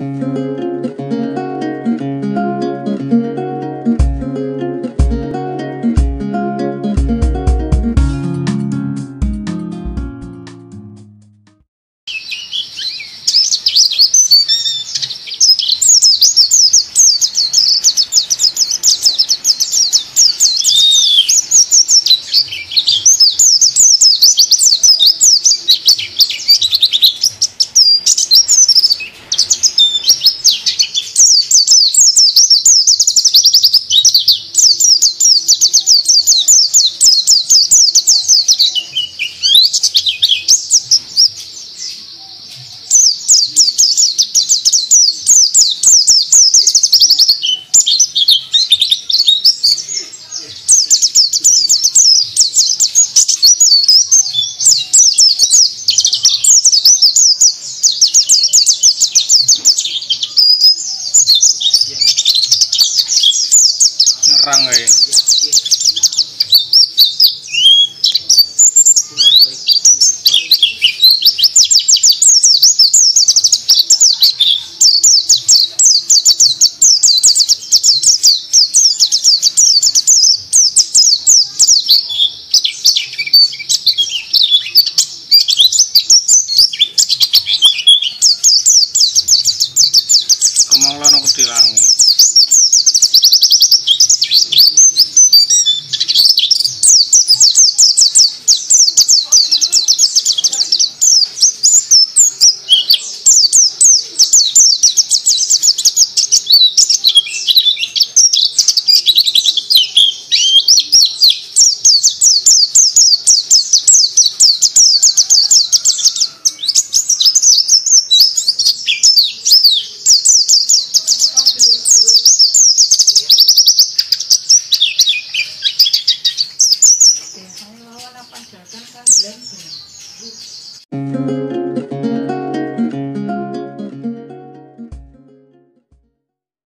Música Rang ya. Eh. Kemauan a k e t i l a n Lengthen. Gut.